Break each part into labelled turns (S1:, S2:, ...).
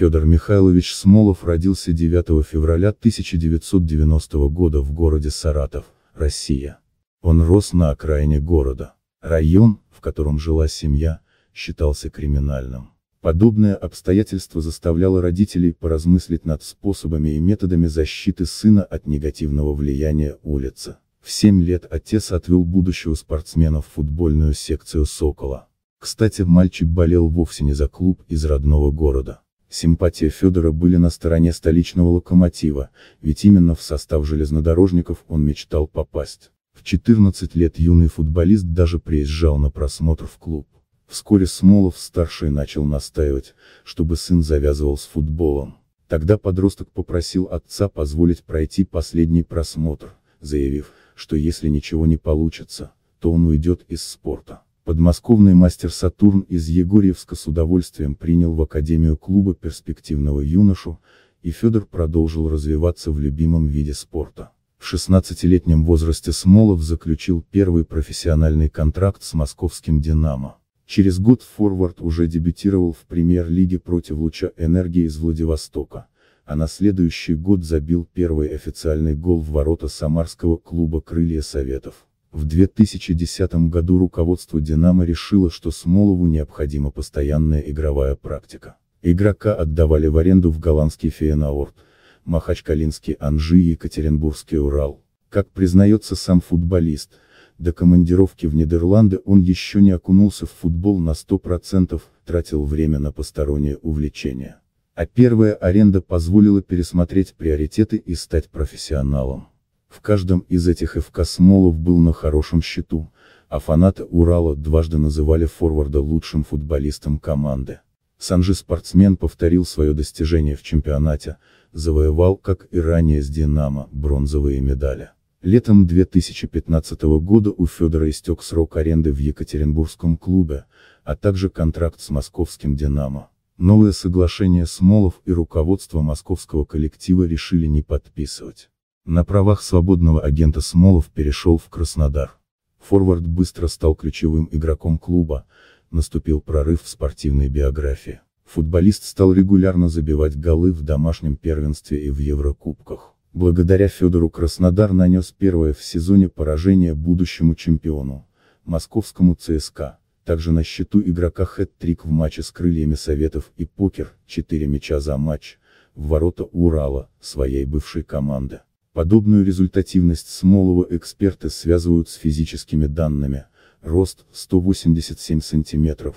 S1: Федор Михайлович Смолов родился 9 февраля 1990 года в городе Саратов, Россия. Он рос на окраине города. Район, в котором жила семья, считался криминальным. Подобное обстоятельство заставляло родителей поразмыслить над способами и методами защиты сына от негативного влияния улицы. В 7 лет отец отвел будущего спортсмена в футбольную секцию «Сокола». Кстати, мальчик болел вовсе не за клуб из родного города. Симпатия Федора были на стороне столичного локомотива, ведь именно в состав железнодорожников он мечтал попасть. В 14 лет юный футболист даже приезжал на просмотр в клуб. Вскоре Смолов-старший начал настаивать, чтобы сын завязывал с футболом. Тогда подросток попросил отца позволить пройти последний просмотр, заявив, что если ничего не получится, то он уйдет из спорта. Подмосковный мастер Сатурн из Егорьевска с удовольствием принял в Академию клуба перспективного юношу, и Федор продолжил развиваться в любимом виде спорта. В 16-летнем возрасте Смолов заключил первый профессиональный контракт с московским «Динамо». Через год форвард уже дебютировал в премьер-лиге против луча энергии из Владивостока, а на следующий год забил первый официальный гол в ворота самарского клуба «Крылья Советов». В 2010 году руководство «Динамо» решило, что Смолову необходима постоянная игровая практика. Игрока отдавали в аренду в голландский Феенаорт, Махачкалинский Анжи и Екатеринбургский Урал. Как признается сам футболист, до командировки в Нидерланды он еще не окунулся в футбол на 100%, тратил время на посторонние увлечения. А первая аренда позволила пересмотреть приоритеты и стать профессионалом. В каждом из этих ФК Смолов был на хорошем счету, а фанаты Урала дважды называли форварда лучшим футболистом команды. Санжи спортсмен повторил свое достижение в чемпионате, завоевал, как и ранее с «Динамо», бронзовые медали. Летом 2015 года у Федора истек срок аренды в Екатеринбургском клубе, а также контракт с московским «Динамо». Новое соглашение Смолов и руководство московского коллектива решили не подписывать. На правах свободного агента Смолов перешел в Краснодар. Форвард быстро стал ключевым игроком клуба, наступил прорыв в спортивной биографии. Футболист стал регулярно забивать голы в домашнем первенстве и в Еврокубках. Благодаря Федору Краснодар нанес первое в сезоне поражение будущему чемпиону, московскому ЦСКА. Также на счету игрока хэт-трик в матче с крыльями Советов и покер, 4 мяча за матч, в ворота Урала, своей бывшей команды. Подобную результативность Смолова эксперты связывают с физическими данными, рост 187 см,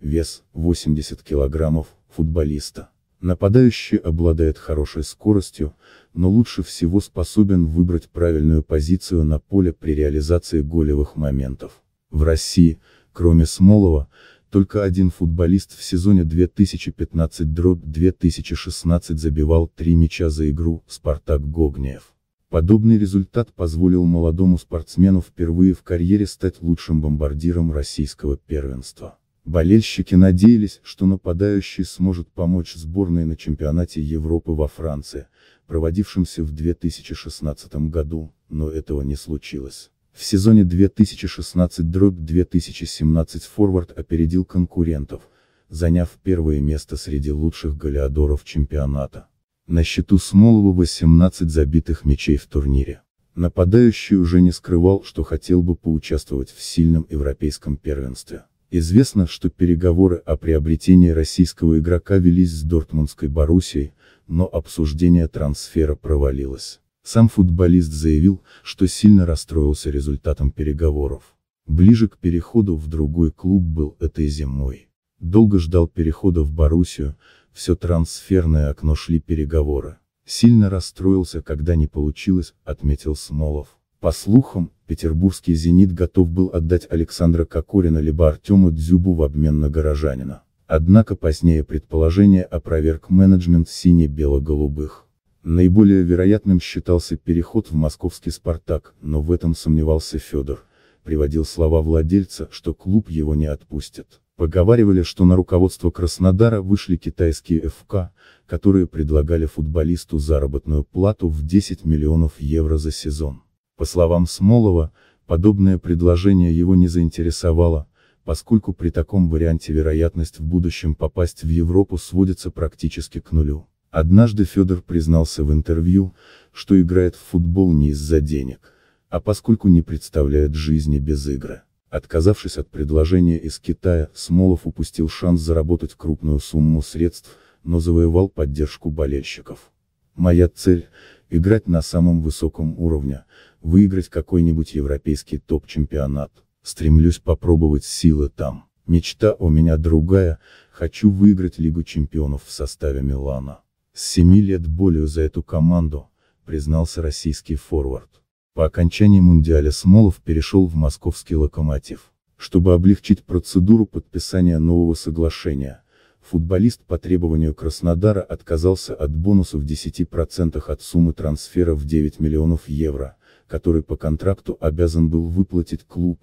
S1: вес 80 кг, футболиста. Нападающий обладает хорошей скоростью, но лучше всего способен выбрать правильную позицию на поле при реализации голевых моментов. В России, кроме Смолова, только один футболист в сезоне 2015-2016 забивал три мяча за игру «Спартак Гогнев». Подобный результат позволил молодому спортсмену впервые в карьере стать лучшим бомбардиром российского первенства. Болельщики надеялись, что нападающий сможет помочь сборной на чемпионате Европы во Франции, проводившемся в 2016 году, но этого не случилось. В сезоне 2016-2017 форвард опередил конкурентов, заняв первое место среди лучших голеадоров чемпионата. На счету Смолова 18 забитых мячей в турнире. Нападающий уже не скрывал, что хотел бы поучаствовать в сильном европейском первенстве. Известно, что переговоры о приобретении российского игрока велись с Дортмундской Боруссией, но обсуждение трансфера провалилось. Сам футболист заявил, что сильно расстроился результатом переговоров. Ближе к переходу в другой клуб был этой зимой. Долго ждал перехода в Боруссию, все трансферное окно шли переговоры. Сильно расстроился, когда не получилось, отметил Смолов. По слухам, петербургский «Зенит» готов был отдать Александра Кокорина либо Артему Дзюбу в обмен на горожанина. Однако позднее предположение опроверг менеджмент сине-бело-голубых. Наиболее вероятным считался переход в московский «Спартак», но в этом сомневался Федор. Приводил слова владельца, что клуб его не отпустит. Поговаривали, что на руководство Краснодара вышли китайские ФК, которые предлагали футболисту заработную плату в 10 миллионов евро за сезон. По словам Смолова, подобное предложение его не заинтересовало, поскольку при таком варианте вероятность в будущем попасть в Европу сводится практически к нулю. Однажды Федор признался в интервью, что играет в футбол не из-за денег, а поскольку не представляет жизни без игры. Отказавшись от предложения из Китая, Смолов упустил шанс заработать крупную сумму средств, но завоевал поддержку болельщиков. Моя цель – играть на самом высоком уровне, выиграть какой-нибудь европейский топ-чемпионат. Стремлюсь попробовать силы там. Мечта у меня другая, хочу выиграть Лигу чемпионов в составе Милана. С семи лет болью за эту команду, признался российский форвард. По окончании Мундиаля Смолов перешел в московский локомотив. Чтобы облегчить процедуру подписания нового соглашения, футболист по требованию Краснодара отказался от бонусов в 10% от суммы трансфера в 9 миллионов евро, который по контракту обязан был выплатить клуб,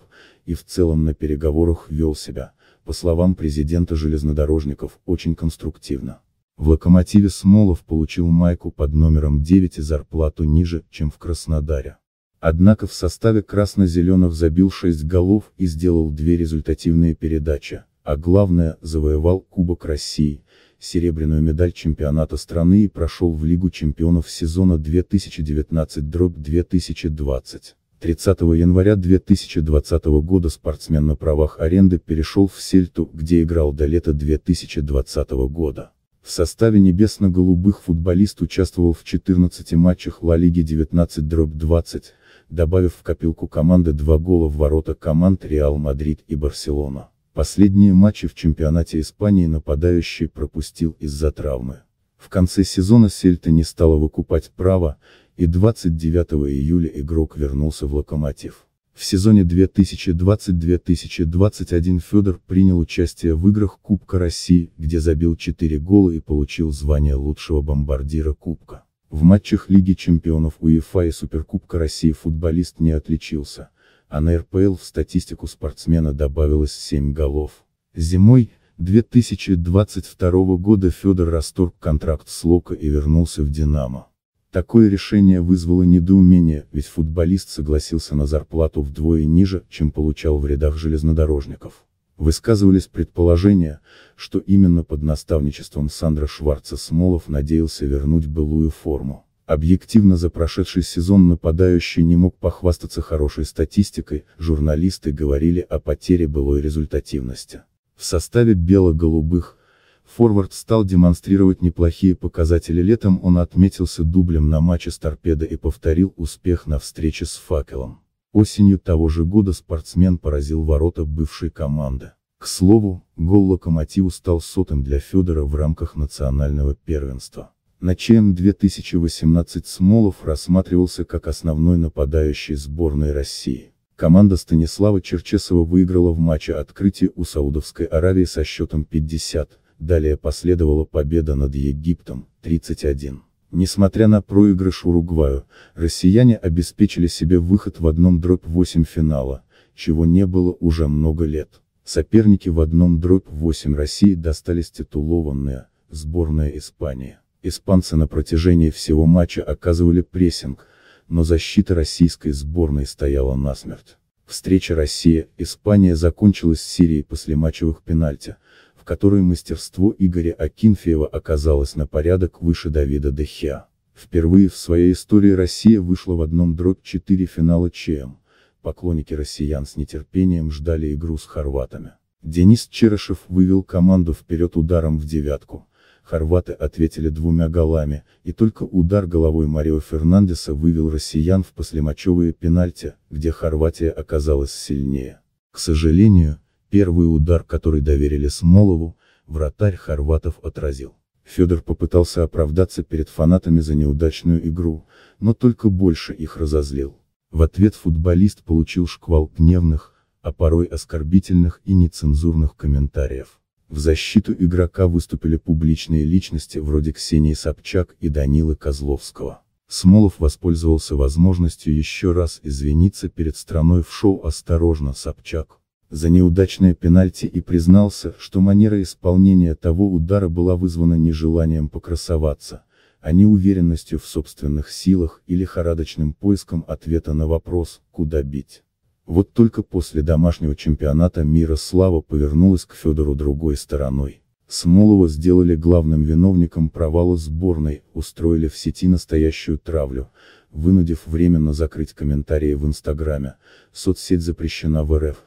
S1: и в целом на переговорах вел себя, по словам президента железнодорожников, очень конструктивно. В «Локомотиве» Смолов получил майку под номером 9 и зарплату ниже, чем в Краснодаре. Однако в составе красно-зеленых забил 6 голов и сделал две результативные передачи, а главное, завоевал Кубок России, серебряную медаль чемпионата страны и прошел в Лигу чемпионов сезона 2019-2020. 30 января 2020 года спортсмен на правах аренды перешел в Сельту, где играл до лета 2020 года. В составе небесно-голубых футболист участвовал в 14 матчах Ла Лиги 19-20, добавив в копилку команды два гола в ворота команд Реал Мадрид и Барселона. Последние матчи в чемпионате Испании нападающий пропустил из-за травмы. В конце сезона Сельта не стала выкупать право, и 29 июля игрок вернулся в Локомотив. В сезоне 2020-2021 Федор принял участие в играх Кубка России, где забил 4 гола и получил звание лучшего бомбардира Кубка. В матчах Лиги чемпионов УЕФА и Суперкубка России футболист не отличился, а на РПЛ в статистику спортсмена добавилось 7 голов. Зимой 2022 года Федор расторг контракт с Локо и вернулся в «Динамо». Такое решение вызвало недоумение, ведь футболист согласился на зарплату вдвое ниже, чем получал в рядах железнодорожников. Высказывались предположения, что именно под наставничеством Сандра Шварца Смолов надеялся вернуть былую форму. Объективно за прошедший сезон нападающий не мог похвастаться хорошей статистикой, журналисты говорили о потере былой результативности. В составе бело-голубых, форвард стал демонстрировать неплохие показатели летом он отметился дублем на матче с торпедо и повторил успех на встрече с факелом. Осенью того же года спортсмен поразил ворота бывшей команды. К слову, гол «Локомотиву» стал сотым для Федора в рамках национального первенства. На ЧМ 2018 Смолов рассматривался как основной нападающий сборной России. Команда Станислава Черчесова выиграла в матче открытия у Саудовской Аравии со счетом 50, далее последовала победа над Египтом, 31. Несмотря на проигрыш Уругваю, россияне обеспечили себе выход в одном дробь 8 финала, чего не было уже много лет. Соперники в одном дробь 8 России достались титулованная, сборная Испания. Испанцы на протяжении всего матча оказывали прессинг, но защита российской сборной стояла насмерть. Встреча Россия-Испания закончилась серией после матчевых пенальти, в которой мастерство Игоря Акинфеева оказалось на порядок выше Давида Дехиа. Впервые в своей истории Россия вышла в одном дробь 4 финала ЧМ. Поклонники россиян с нетерпением ждали игру с хорватами. Денис Черышев вывел команду вперед ударом в девятку. Хорваты ответили двумя голами, и только удар головой Марио Фернандеса вывел россиян в послемачевые пенальти, где Хорватия оказалась сильнее. К сожалению, Первый удар, который доверили Смолову, вратарь хорватов отразил. Федор попытался оправдаться перед фанатами за неудачную игру, но только больше их разозлил. В ответ футболист получил шквал гневных, а порой оскорбительных и нецензурных комментариев. В защиту игрока выступили публичные личности вроде Ксении Собчак и Данилы Козловского. Смолов воспользовался возможностью еще раз извиниться перед страной в шоу «Осторожно, Собчак» за неудачное пенальти и признался, что манера исполнения того удара была вызвана не желанием покрасоваться, а не уверенностью в собственных силах и лихорадочным поиском ответа на вопрос, куда бить. Вот только после домашнего чемпионата мира слава повернулась к Федору другой стороной. Смолова сделали главным виновником провала сборной, устроили в сети настоящую травлю, вынудив временно закрыть комментарии в Инстаграме, соцсеть запрещена в РФ,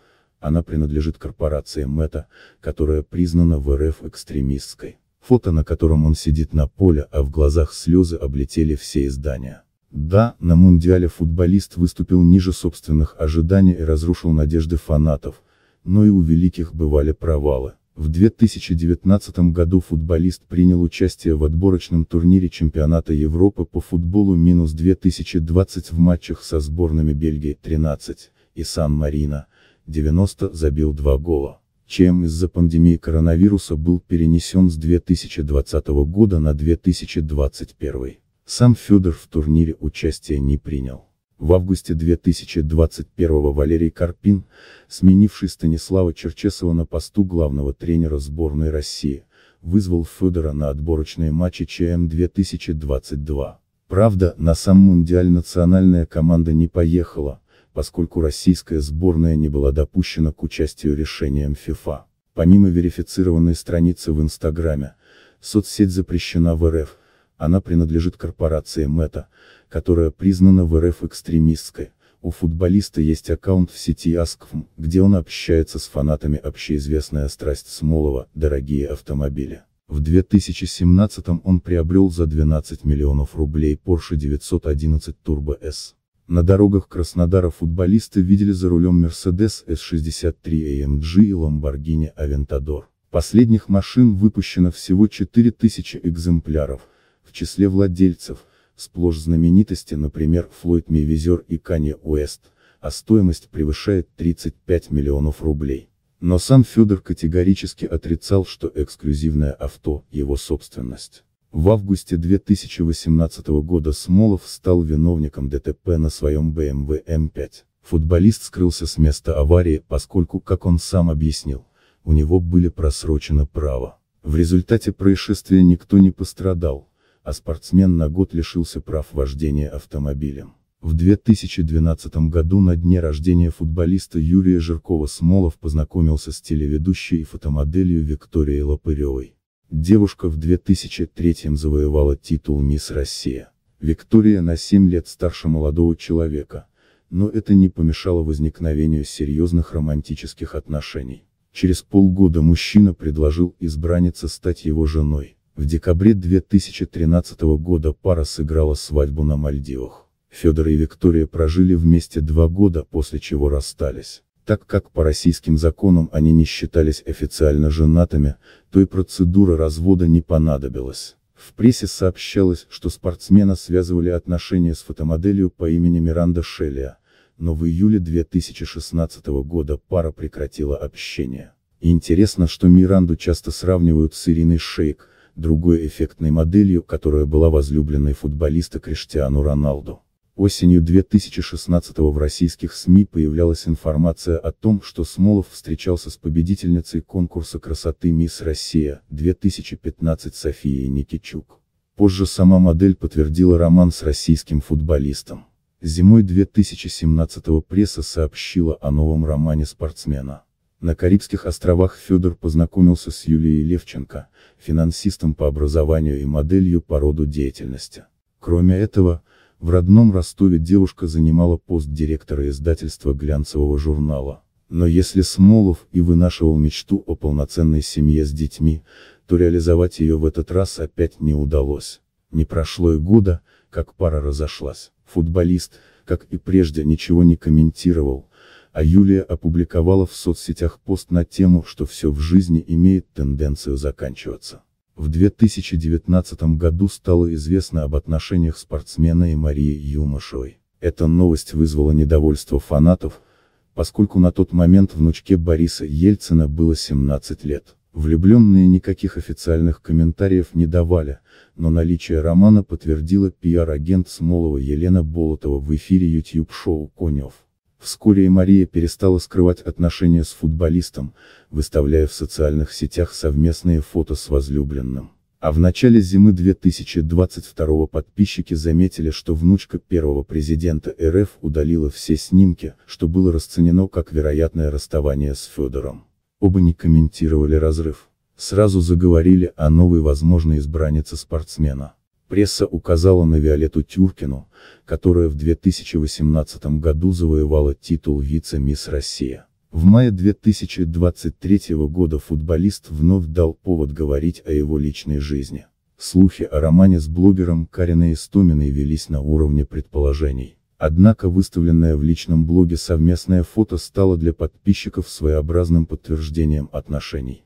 S1: она принадлежит корпорации МЭТА, которая признана в РФ экстремистской. Фото, на котором он сидит на поле, а в глазах слезы облетели все издания. Да, на Мундиале футболист выступил ниже собственных ожиданий и разрушил надежды фанатов, но и у великих бывали провалы. В 2019 году футболист принял участие в отборочном турнире чемпионата Европы по футболу минус 2020 в матчах со сборными Бельгии 13 и Сан-Марино, 90 забил два гола, чем из-за пандемии коронавируса был перенесен с 2020 года на 2021. Сам Федор в турнире участия не принял. В августе 2021 Валерий Карпин, сменивший Станислава Черчесова на посту главного тренера сборной России, вызвал Федора на отборочные матчи ЧМ-2022. Правда, на сам Мундиаль национальная команда не поехала, поскольку российская сборная не была допущена к участию решением ФИФА. Помимо верифицированной страницы в Инстаграме, соцсеть запрещена в РФ, она принадлежит корпорации Мета, которая признана в РФ экстремистской. У футболиста есть аккаунт в сети Ask.fm, где он общается с фанатами общеизвестная страсть Смолова «Дорогие автомобили». В 2017 он приобрел за 12 миллионов рублей Porsche 911 Turbo S. На дорогах Краснодара футболисты видели за рулем Mercedes S63 AMG и Lamborghini Aventador. Последних машин выпущено всего 4000 экземпляров, в числе владельцев, сплошь знаменитости, например, Флойд Мейвезер и Канье Уэст, а стоимость превышает 35 миллионов рублей. Но сам Федор категорически отрицал, что эксклюзивное авто – его собственность. В августе 2018 года Смолов стал виновником ДТП на своем BMW m 5 Футболист скрылся с места аварии, поскольку, как он сам объяснил, у него были просрочены права. В результате происшествия никто не пострадал, а спортсмен на год лишился прав вождения автомобилем. В 2012 году на дне рождения футболиста Юрия Жиркова Смолов познакомился с телеведущей и фотомоделью Викторией Лопыревой. Девушка в 2003 завоевала титул «Мисс Россия». Виктория на 7 лет старше молодого человека, но это не помешало возникновению серьезных романтических отношений. Через полгода мужчина предложил избраннице стать его женой. В декабре 2013 года пара сыграла свадьбу на Мальдивах. Федор и Виктория прожили вместе два года, после чего расстались. Так как по российским законам они не считались официально женатыми, то и процедура развода не понадобилась. В прессе сообщалось, что спортсмена связывали отношения с фотомоделью по имени Миранда Шеллия, но в июле 2016 года пара прекратила общение. Интересно, что Миранду часто сравнивают с Ириной Шейк, другой эффектной моделью, которая была возлюбленной футболиста Криштиану Роналду. Осенью 2016 в российских СМИ появлялась информация о том, что Смолов встречался с победительницей конкурса красоты «Мисс Россия-2015» Софией Никичук. Позже сама модель подтвердила роман с российским футболистом. Зимой 2017 пресса сообщила о новом романе спортсмена. На Карибских островах Федор познакомился с Юлией Левченко, финансистом по образованию и моделью по роду деятельности. Кроме этого, в родном Ростове девушка занимала пост директора издательства глянцевого журнала. Но если Смолов и вынашивал мечту о полноценной семье с детьми, то реализовать ее в этот раз опять не удалось. Не прошло и года, как пара разошлась. Футболист, как и прежде, ничего не комментировал, а Юлия опубликовала в соцсетях пост на тему, что все в жизни имеет тенденцию заканчиваться. В 2019 году стало известно об отношениях спортсмена и Марии Юмашевой. Эта новость вызвала недовольство фанатов, поскольку на тот момент внучке Бориса Ельцина было 17 лет. Влюбленные никаких официальных комментариев не давали, но наличие романа подтвердила пиар-агент Смолова Елена Болотова в эфире YouTube-шоу «Конев». Вскоре и Мария перестала скрывать отношения с футболистом, выставляя в социальных сетях совместные фото с возлюбленным. А в начале зимы 2022 подписчики заметили, что внучка первого президента РФ удалила все снимки, что было расценено как вероятное расставание с Федором. Оба не комментировали разрыв. Сразу заговорили о новой возможной избраннице спортсмена. Пресса указала на Виолетту Тюркину, которая в 2018 году завоевала титул вице-мисс Россия. В мае 2023 года футболист вновь дал повод говорить о его личной жизни. Слухи о романе с блогером Кариной Истоминой велись на уровне предположений. Однако выставленное в личном блоге совместное фото стало для подписчиков своеобразным подтверждением отношений.